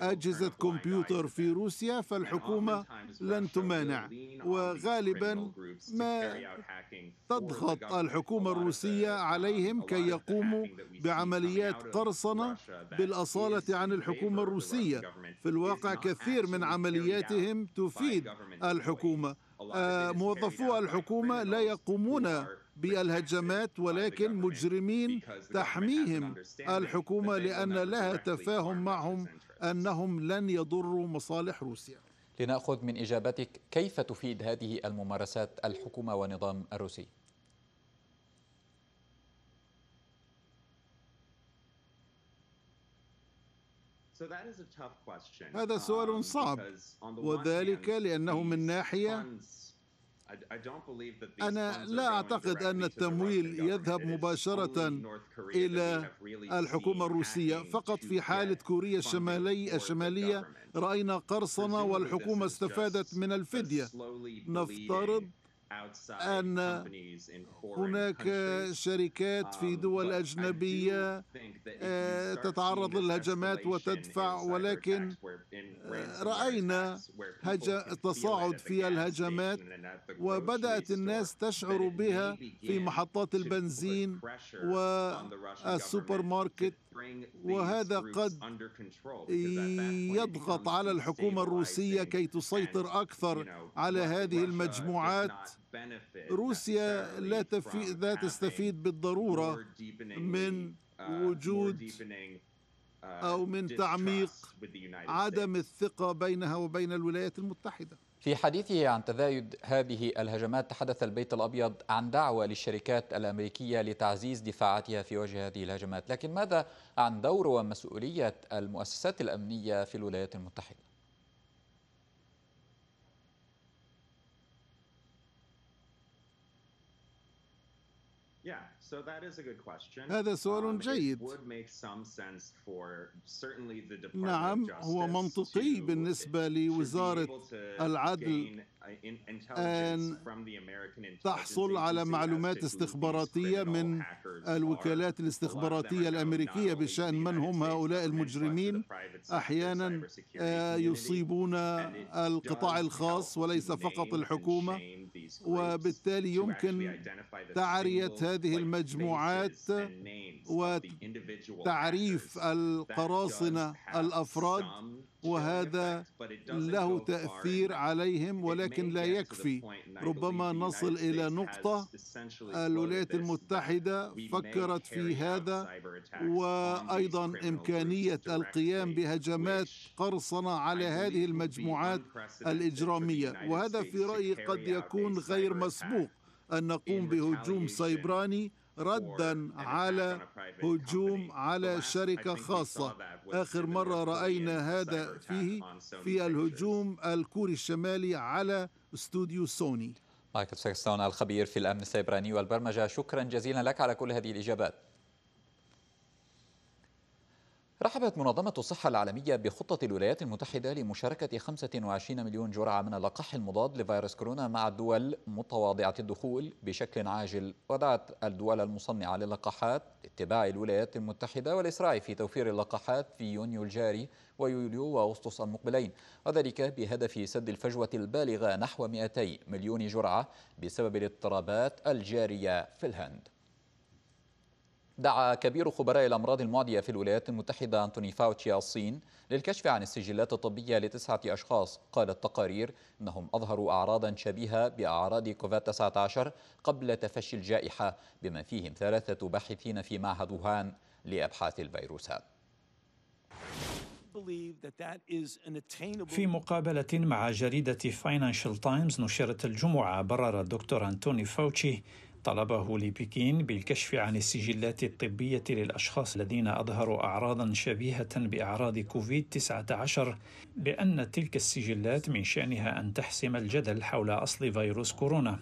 اجهزه كمبيوتر في روسيا فالحكومه لن تمانع وغالبا ما تضغط الحكومه الروسيه على عليهم كي يقوموا بعمليات قرصنة بالأصالة عن الحكومة الروسية في الواقع كثير من عملياتهم تفيد الحكومة آه، موظفو الحكومة لا يقومون بالهجمات ولكن مجرمين تحميهم الحكومة لأن لها تفاهم معهم أنهم لن يضروا مصالح روسيا لنأخذ من إجابتك كيف تفيد هذه الممارسات الحكومة والنظام الروسي هذا سؤال um, صعب وذلك لأنه من ناحية أنا لا أعتقد أن التمويل يذهب مباشرة إلى الحكومة الروسية فقط في حالة كوريا الشمالي الشمالية رأينا قرصنة والحكومة استفادت من الفدية نفترض أن هناك شركات في um, دول أجنبية آه، تتعرض للهجمات وتدفع ولكن آه، رأينا تصاعد في الهجمات وبدأت الناس تشعر بها في محطات البنزين والسوبر ماركت وهذا قد يضغط على الحكومة الروسية كي تسيطر أكثر على هذه المجموعات روسيا لا, تفي... لا تستفيد بالضرورة من uh, وجود أو uh, من تعميق عدم الثقة بينها وبين الولايات المتحدة في حديثه عن تزايد هذه الهجمات تحدث البيت الأبيض عن دعوة للشركات الأمريكية لتعزيز دفاعاتها في وجه هذه الهجمات لكن ماذا عن دور ومسؤولية المؤسسات الأمنية في الولايات المتحدة؟ هذا سؤال um, جيد نعم هو منطقي بالنسبة لوزارة العدل أن تحصل على معلومات استخباراتية من الوكالات الاستخباراتية الأمريكية بشأن من هم هؤلاء المجرمين أحيانا آه، يصيبون القطاع الخاص وليس فقط الحكومة وبالتالي يمكن تعرية هذه المجموعات وتعريف القراصنة الأفراد وهذا له تأثير عليهم ولكن لا يكفي ربما نصل إلى نقطة الولايات المتحدة فكرت في هذا وأيضا إمكانية القيام بهجمات قرصنة على هذه المجموعات الإجرامية وهذا في رأيي قد يكون غير مسبوق أن نقوم بهجوم سيبراني ردا على هجوم على شركة خاصة آخر مرة رأينا هذا فيه في الهجوم الكوري الشمالي على استوديو سوني مايكل سيكستون الخبير في الأمن السيبراني والبرمجة شكرا جزيلا لك على كل هذه الإجابات رحبت منظمة الصحة العالمية بخطة الولايات المتحدة لمشاركة 25 مليون جرعة من اللقاح المضاد لفيروس كورونا مع الدول متواضعة الدخول بشكل عاجل ودعت الدول المصنعة للقاحات لاتباع الولايات المتحدة والإسراع في توفير اللقاحات في يونيو الجاري ويوليو وأغسطس المقبلين وذلك بهدف سد الفجوة البالغة نحو 200 مليون جرعة بسبب الاضطرابات الجارية في الهند دعا كبير خبراء الأمراض المعدية في الولايات المتحدة أنتوني فاوتشي الصين للكشف عن السجلات الطبية لتسعة أشخاص قالت تقارير أنهم أظهروا أعراضا شبيهة بأعراض كوفيد-19 قبل تفشي الجائحة بما فيهم ثلاثة باحثين في معهد ووهان لأبحاث الفيروسات في مقابلة مع جريدة فاينانشال تايمز نشرت الجمعة برر الدكتور أنتوني فاوتشي طلبه لبكين بالكشف عن السجلات الطبية للأشخاص الذين أظهروا أعراضا شبيهة بأعراض كوفيد-19 لأن تلك السجلات من شأنها أن تحسم الجدل حول أصل فيروس كورونا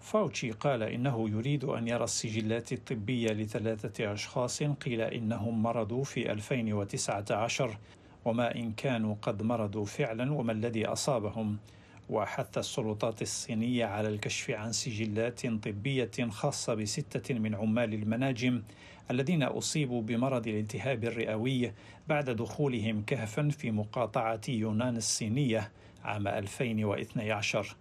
فاوتشي قال إنه يريد أن يرى السجلات الطبية لثلاثة أشخاص قيل إنهم مرضوا في 2019 وما إن كانوا قد مرضوا فعلا وما الذي أصابهم وحث السلطات الصينية على الكشف عن سجلات طبية خاصة بستة من عمال المناجم الذين أصيبوا بمرض الالتهاب الرئوي بعد دخولهم كهفا في مقاطعة يونان الصينية عام 2012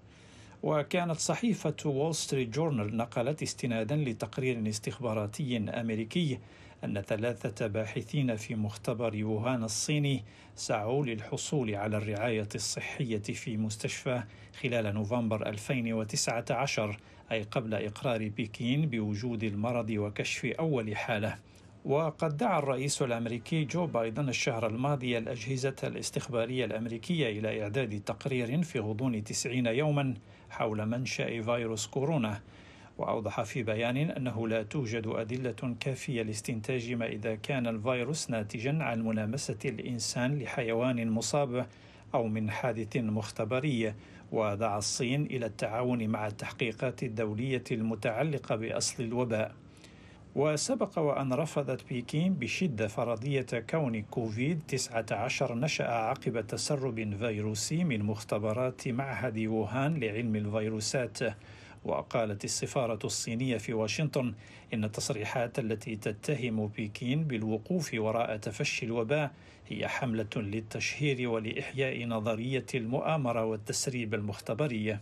وكانت صحيفة وول ستريت جورنال نقلت استنادا لتقرير استخباراتي أمريكي أن ثلاثة باحثين في مختبر ووهان الصيني سعوا للحصول على الرعاية الصحية في مستشفى خلال نوفمبر 2019 أي قبل إقرار بكين بوجود المرض وكشف أول حالة وقد دعا الرئيس الامريكي جو بايدن الشهر الماضي الاجهزه الاستخباريه الامريكيه الى اعداد تقرير في غضون 90 يوما حول منشا فيروس كورونا وأوضح في بيان أنه لا توجد أدلة كافية لاستنتاج ما إذا كان الفيروس ناتجا عن ملامسة الإنسان لحيوان مصاب أو من حادث مختبري ودعا الصين إلى التعاون مع التحقيقات الدولية المتعلقة بأصل الوباء وسبق وأن رفضت بكين بشدة فرضية كون كوفيد-19 نشأ عقب تسرب فيروسي من مختبرات معهد ووهان لعلم الفيروسات وقالت السفارة الصينية في واشنطن إن التصريحات التي تتهم بكين بالوقوف وراء تفشي الوباء هي حملة للتشهير ولإحياء نظرية المؤامرة والتسريب المختبرية.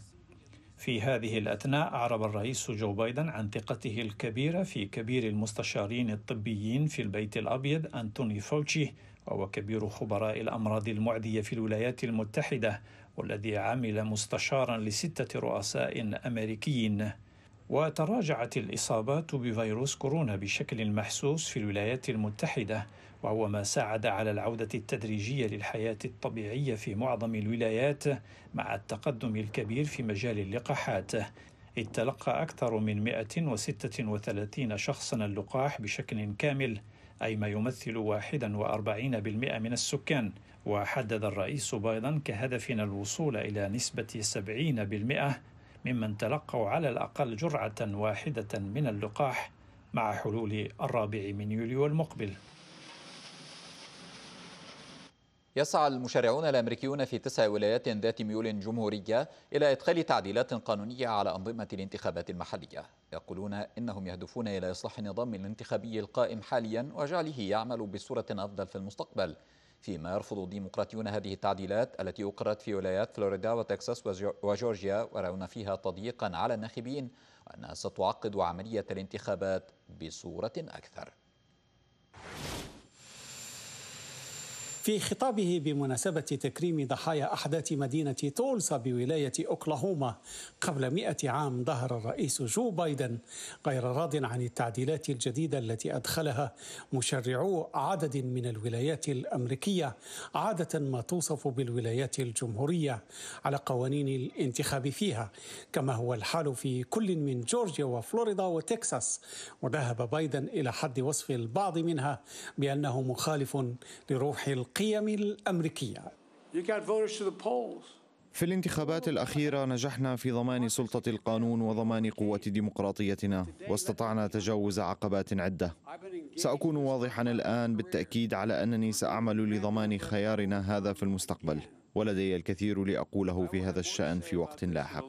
في هذه الأثناء أعرب الرئيس جو بايدن عن ثقته الكبيرة في كبير المستشارين الطبيين في البيت الأبيض أنتوني فوتشي وهو كبير خبراء الأمراض المعدية في الولايات المتحدة والذي عمل مستشارا لستة رؤساء أمريكيين وتراجعت الإصابات بفيروس كورونا بشكل محسوس في الولايات المتحدة وهو ما ساعد على العودة التدريجية للحياة الطبيعية في معظم الولايات مع التقدم الكبير في مجال اللقاحات إذ تلقى أكثر من 136 شخصا اللقاح بشكل كامل أي ما يمثل 41% من السكان وحدد الرئيس بايدن كهدفنا الوصول إلى نسبة 70% ممن تلقوا على الأقل جرعة واحدة من اللقاح مع حلول الرابع من يوليو المقبل يسعى المشرعون الامريكيون في تسع ولايات ذات ميول جمهوريه الى ادخال تعديلات قانونيه على انظمه الانتخابات المحليه، يقولون انهم يهدفون الى اصلاح النظام الانتخابي القائم حاليا وجعله يعمل بصوره افضل في المستقبل، فيما يرفض الديمقراطيون هذه التعديلات التي أقرت في ولايات فلوريدا وتكساس وجورجيا ويرون فيها تضييقا على الناخبين وأنها ستعقد عملية الانتخابات بصورة أكثر في خطابه بمناسبة تكريم ضحايا أحداث مدينة تولسا بولاية أوكلاهوما قبل مئة عام ظهر الرئيس جو بايدن غير راض عن التعديلات الجديدة التي أدخلها مشرعو عدد من الولايات الأمريكية عادة ما توصف بالولايات الجمهورية على قوانين الانتخاب فيها كما هو الحال في كل من جورجيا وفلوريدا وتكساس وذهب بايدن إلى حد وصف البعض منها بأنه مخالف لروح القيم الأمريكية في الانتخابات الأخيرة نجحنا في ضمان سلطة القانون وضمان قوة ديمقراطيتنا واستطعنا تجاوز عقبات عدة سأكون واضحا الآن بالتأكيد على أنني سأعمل لضمان خيارنا هذا في المستقبل ولدي الكثير لأقوله في هذا الشأن في وقت لاحق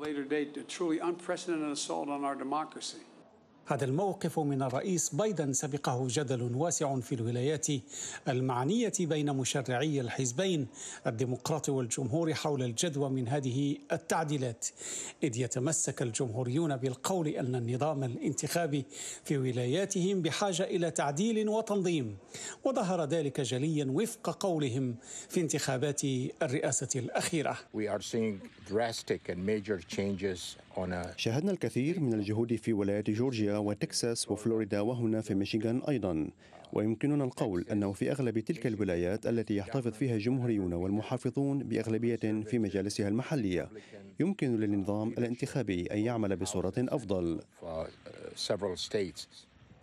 هذا الموقف من الرئيس بايدن سبقه جدل واسع في الولايات المعنيه بين مشرعي الحزبين الديمقراطي والجمهوري حول الجدوى من هذه التعديلات اذ يتمسك الجمهوريون بالقول ان النظام الانتخابي في ولاياتهم بحاجه الى تعديل وتنظيم وظهر ذلك جليا وفق قولهم في انتخابات الرئاسه الاخيره. We are seeing drastic and major changes شاهدنا الكثير من الجهود في ولايات جورجيا وتكساس وفلوريدا وهنا في ميشيغان أيضا ويمكننا القول أنه في أغلب تلك الولايات التي يحتفظ فيها الجمهوريون والمحافظون بأغلبية في مجالسها المحلية يمكن للنظام الانتخابي أن يعمل بصورة أفضل uh,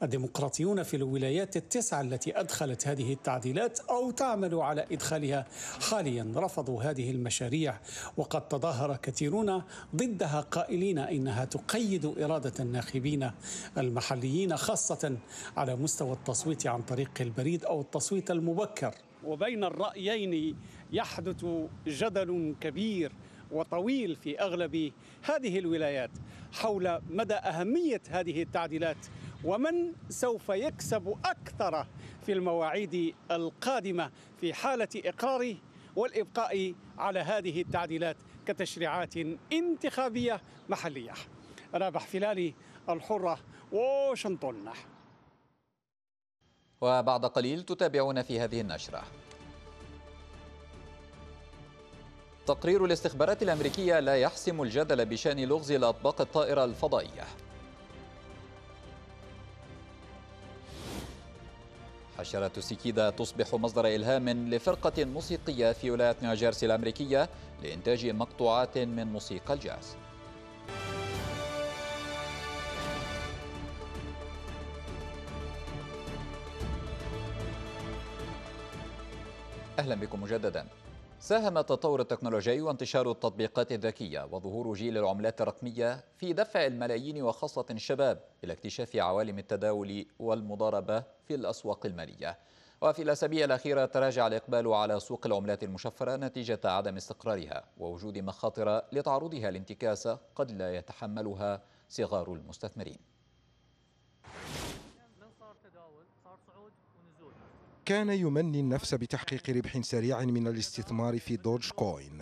الديمقراطيون في الولايات التسعة التي أدخلت هذه التعديلات أو تعمل على إدخالها حاليا رفضوا هذه المشاريع وقد تظاهر كثيرون ضدها قائلين إنها تقيد إرادة الناخبين المحليين خاصة على مستوى التصويت عن طريق البريد أو التصويت المبكر وبين الرأيين يحدث جدل كبير وطويل في اغلب هذه الولايات حول مدى اهميه هذه التعديلات ومن سوف يكسب أكثر في المواعيد القادمة في حالة إقرار والإبقاء على هذه التعديلات كتشريعات انتخابية محلية رابح فلالي الحرة واشنطن وبعد قليل تتابعون في هذه النشرة تقرير الاستخبارات الأمريكية لا يحسم الجدل بشأن لغز الأطباق الطائرة الفضائية حشرة السيكيدا تصبح مصدر إلهام لفرقة موسيقية في ولاية نيوجيرسي الأمريكية لإنتاج مقطوعات من موسيقى الجاز أهلا بكم مجددا ساهم التطور التكنولوجي وانتشار التطبيقات الذكية وظهور جيل العملات الرقمية في دفع الملايين وخاصة الشباب إلى اكتشاف عوالم التداول والمضاربة في الأسواق المالية وفي الأسابيع الأخيرة تراجع الإقبال على سوق العملات المشفرة نتيجة عدم استقرارها ووجود مخاطر لتعرضها لانتكاسة قد لا يتحملها صغار المستثمرين كان يمني النفس بتحقيق ربح سريع من الاستثمار في دوج كوين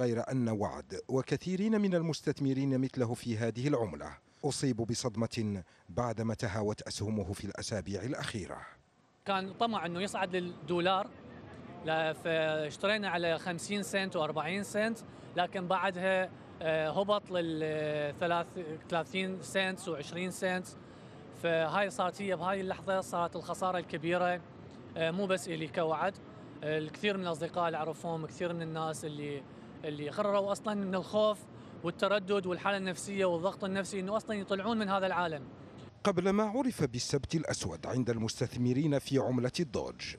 غير أن وعد وكثيرين من المستثمرين مثله في هذه العملة أصيبوا بصدمة بعدما تهاوت أسهمه في الأسابيع الأخيرة كان طمع أنه يصعد للدولار فاشترينا على 50 سنت و40 سنت لكن بعدها آه، هبط لل 30 سنت و20 سنت فهاي صارت هي بهاي اللحظه صارت الخساره الكبيره آه، مو بس الي كوعد آه، الكثير من الاصدقاء اللي اعرفهم كثير من الناس اللي اللي قرروا اصلا من الخوف والتردد والحاله النفسيه والضغط النفسي انه اصلا يطلعون من هذا العالم قبل ما عرف بالسبت الاسود عند المستثمرين في عمله الدوج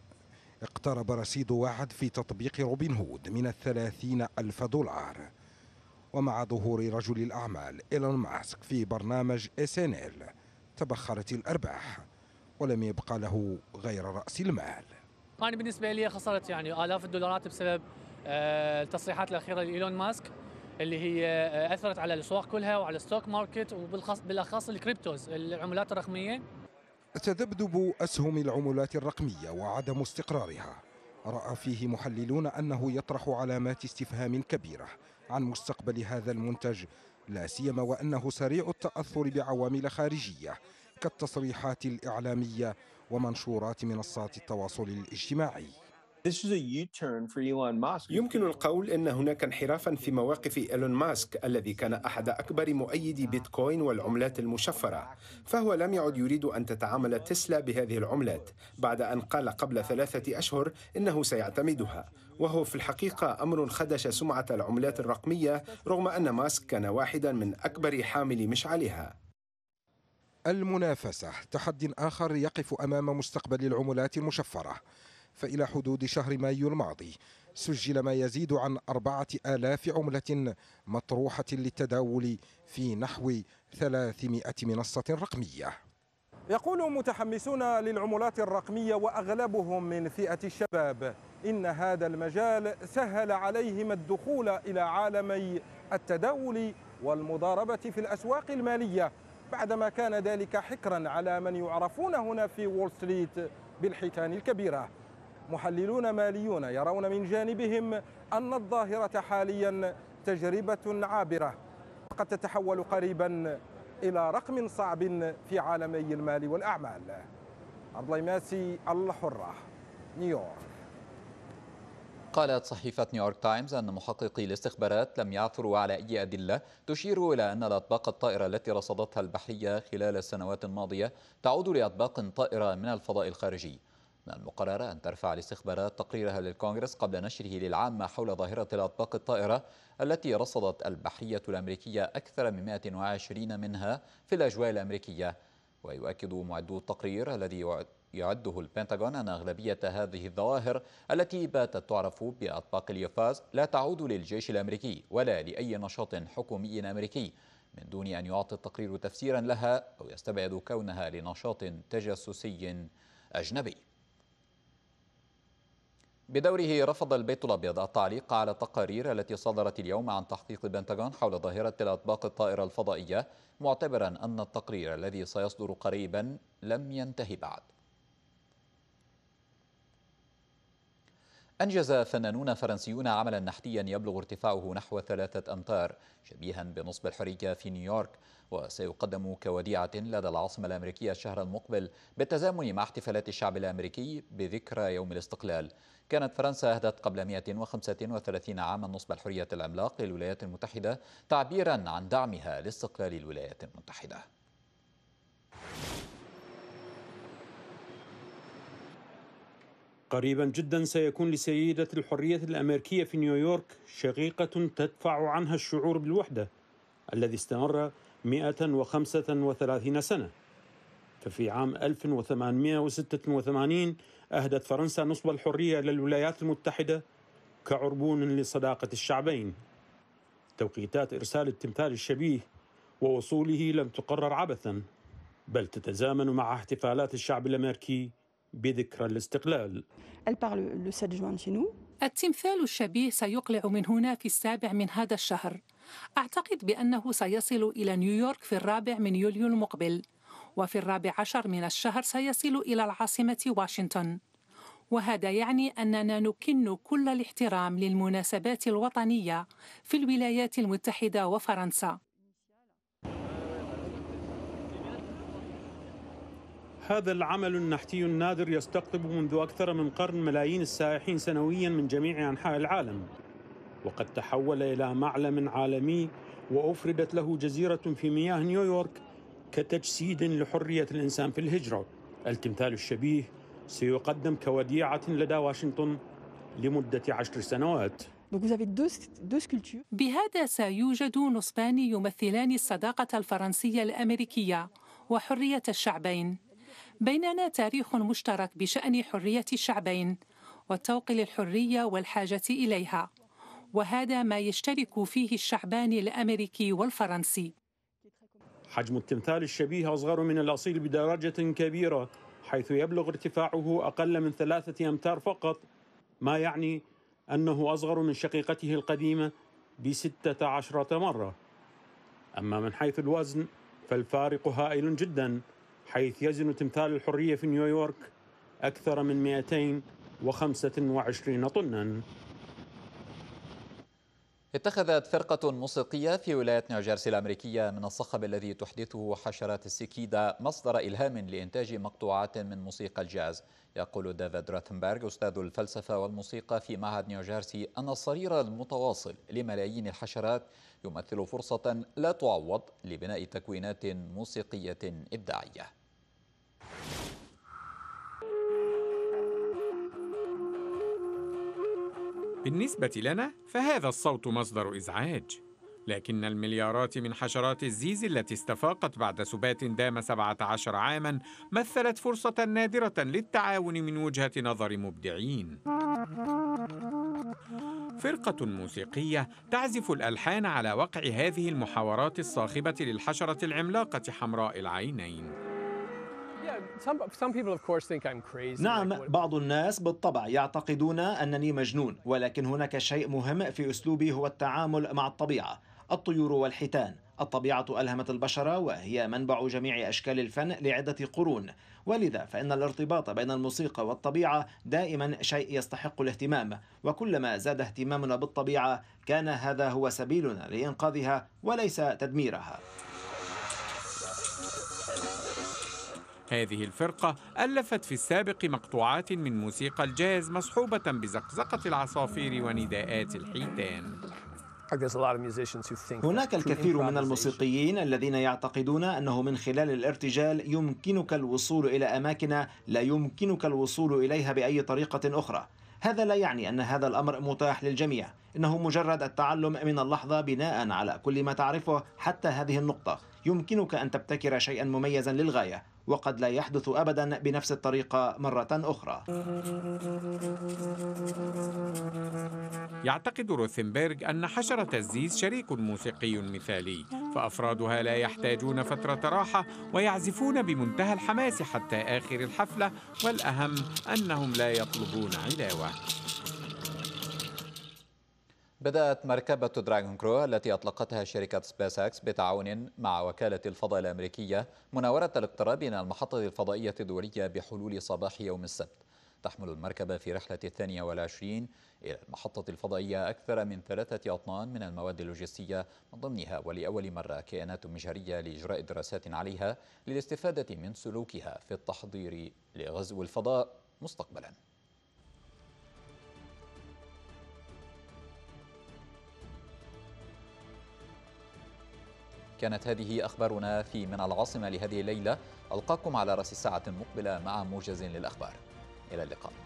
اقترب رصيد واحد في تطبيق روبن هود من الثلاثين ألف دولار ومع ظهور رجل الأعمال إيلون ماسك في برنامج إس إن إل تبخرت الأرباح ولم يبقى له غير رأس المال أنا بالنسبة لي خسرت يعني آلاف الدولارات بسبب آه، التصريحات الأخيرة لإيلون ماسك اللي هي آه، أثرت على الأسواق كلها وعلى الستوك ماركت وبالأخص الكريبتوز العملات الرقمية تذبذب أسهم العملات الرقمية وعدم استقرارها رأى فيه محللون أنه يطرح علامات استفهام كبيرة عن مستقبل هذا المنتج لا سيما وأنه سريع التأثر بعوامل خارجية كالتصريحات الإعلامية ومنشورات منصات التواصل الاجتماعي يمكن القول ان هناك انحرافا في مواقف ايلون ماسك الذي كان احد اكبر مؤيدي بيتكوين والعملات المشفره فهو لم يعد يريد ان تتعامل تسلا بهذه العملات بعد ان قال قبل ثلاثه اشهر انه سيعتمدها وهو في الحقيقه امر خدش سمعه العملات الرقميه رغم ان ماسك كان واحدا من اكبر حاملي مشعلها المنافسة تحدي آخر يقف أمام مستقبل العملات المشفرة فإلى حدود شهر مايو الماضي سجل ما يزيد عن أربعة آلاف عملة مطروحة للتداول في نحو 300 منصة رقمية يقول متحمسون للعملات الرقمية وأغلبهم من فئة الشباب إن هذا المجال سهل عليهم الدخول إلى عالمي التداول والمضاربة في الأسواق المالية بعدما كان ذلك حكرا على من يعرفون هنا في وول ستريت بالحيتان الكبيرة محللون ماليون يرون من جانبهم أن الظاهرة حاليا تجربة عابرة قد تتحول قريبا إلى رقم صعب في عالمي المال والأعمال أرض ماسي الحرة نيويورك قالت صحيفة نيويورك تايمز أن محققي الاستخبارات لم يعثروا على أي أدلة تشير إلى أن الأطباق الطائرة التي رصدتها البحرية خلال السنوات الماضية تعود لأطباق طائرة من الفضاء الخارجي من المقرر أن ترفع الاستخبارات تقريرها للكونغرس قبل نشره للعامة حول ظاهرة الأطباق الطائرة التي رصدت البحرية الأمريكية أكثر من 120 منها في الأجواء الأمريكية ويؤكد معدو التقرير الذي يعده البنتاغون أن أغلبية هذه الظواهر التي باتت تعرف بأطباق اليوفاز لا تعود للجيش الأمريكي ولا لأي نشاط حكومي أمريكي من دون أن يعطي التقرير تفسيرا لها أو يستبعد كونها لنشاط تجسسي أجنبي بدوره رفض البيت الأبيض التعليق على التقارير التي صدرت اليوم عن تحقيق البنتاغون حول ظاهرة الأطباق الطائرة الفضائية معتبرا أن التقرير الذي سيصدر قريبا لم ينتهي بعد أنجز فنانون فرنسيون عملا نحتيا يبلغ ارتفاعه نحو ثلاثة أمتار شبيها بنصب الحريكة في نيويورك وسيقدم كوديعة لدى العاصمة الأمريكية الشهر المقبل بالتزامن مع احتفالات الشعب الأمريكي بذكرى يوم الاستقلال كانت فرنسا أهدت قبل 135 عاما نصب الحرية العملاق للولايات المتحدة تعبيرا عن دعمها لاستقلال الولايات المتحدة قريبا جدا سيكون لسيدة الحرية الأمريكية في نيويورك شقيقة تدفع عنها الشعور بالوحدة الذي استمر 135 سنة ففي عام 1886 أهدت فرنسا نصب الحرية للولايات المتحدة كعربون لصداقة الشعبين توقيتات إرسال التمثال الشبيه ووصوله لم تقرر عبثا بل تتزامن مع احتفالات الشعب الأمريكي بذكرى الاستقلال التمثال الشبيه سيقلع من هنا في السابع من هذا الشهر أعتقد بأنه سيصل إلى نيويورك في الرابع من يوليو المقبل وفي الرابع عشر من الشهر سيصل إلى العاصمة واشنطن وهذا يعني أننا نكن كل الاحترام للمناسبات الوطنية في الولايات المتحدة وفرنسا هذا العمل النحتي النادر يستقطب منذ أكثر من قرن ملايين السائحين سنويا من جميع أنحاء العالم وقد تحول إلى معلم عالمي وأفردت له جزيرة في مياه نيويورك كتجسيد لحرية الإنسان في الهجرة التمثال الشبيه سيقدم كوديعة لدى واشنطن لمدة عشر سنوات بهذا سيوجد نصبان يمثلان الصداقة الفرنسية الأمريكية وحرية الشعبين بيننا تاريخ مشترك بشأن حرية الشعبين والتوق للحرية والحاجة إليها وهذا ما يشترك فيه الشعبان الأمريكي والفرنسي حجم التمثال الشبيه أصغر من الأصيل بدرجة كبيرة حيث يبلغ ارتفاعه أقل من ثلاثة أمتار فقط ما يعني أنه أصغر من شقيقته القديمة بستة عشرة مرة أما من حيث الوزن فالفارق هائل جداً حيث يزن تمثال الحرية في نيويورك أكثر من 225 طناً اتخذت فرقة موسيقية في ولاية نيوجيرسي الأمريكية من الصخب الذي تحدثه حشرات السكيدة مصدر إلهام لإنتاج مقطوعات من موسيقى الجاز يقول ديفيد روثنبرغ أستاذ الفلسفة والموسيقى في معهد نيوجيرسي أن الصرير المتواصل لملايين الحشرات يمثل فرصة لا تعوض لبناء تكوينات موسيقية إبداعية بالنسبة لنا فهذا الصوت مصدر إزعاج لكن المليارات من حشرات الزيز التي استفاقت بعد سبات دام 17 عاما مثلت فرصة نادرة للتعاون من وجهة نظر مبدعين فرقة موسيقية تعزف الألحان على وقع هذه المحاورات الصاخبة للحشرة العملاقة حمراء العينين نعم بعض الناس بالطبع يعتقدون أنني مجنون ولكن هناك شيء مهم في أسلوبي هو التعامل مع الطبيعة الطيور والحيتان الطبيعة ألهمت البشر وهي منبع جميع أشكال الفن لعدة قرون ولذا فإن الارتباط بين الموسيقى والطبيعة دائما شيء يستحق الاهتمام وكلما زاد اهتمامنا بالطبيعة كان هذا هو سبيلنا لإنقاذها وليس تدميرها هذه الفرقة ألفت في السابق مقطوعات من موسيقى الجاز مصحوبة بزقزقة العصافير ونداءات الحيتان هناك الكثير من الموسيقيين الذين يعتقدون أنه من خلال الارتجال يمكنك الوصول إلى أماكن لا يمكنك الوصول إليها بأي طريقة أخرى هذا لا يعني أن هذا الأمر متاح للجميع إنه مجرد التعلم من اللحظة بناء على كل ما تعرفه حتى هذه النقطة يمكنك أن تبتكر شيئا مميزا للغاية وقد لا يحدث أبدا بنفس الطريقة مرة أخرى يعتقد روثنبرغ أن حشرة الزيز شريك موسيقي مثالي فأفرادها لا يحتاجون فترة راحة ويعزفون بمنتهى الحماس حتى آخر الحفلة والأهم أنهم لا يطلبون علاوة بدأت مركبة دراغون كرو التي أطلقتها شركة سبيس أكس بتعاون مع وكالة الفضاء الأمريكية مناورة الاقتراب من المحطة الفضائية الدولية بحلول صباح يوم السبت تحمل المركبة في رحلة الثانية والعشرين إلى المحطة الفضائية أكثر من ثلاثة أطنان من المواد اللوجستية من ضمنها ولأول مرة كيانات مجهرية لإجراء دراسات عليها للاستفادة من سلوكها في التحضير لغزو الفضاء مستقبلاً كانت هذه أخبارنا في من العاصمة لهذه الليلة ألقاكم على رأس الساعة المقبلة مع موجز للأخبار إلى اللقاء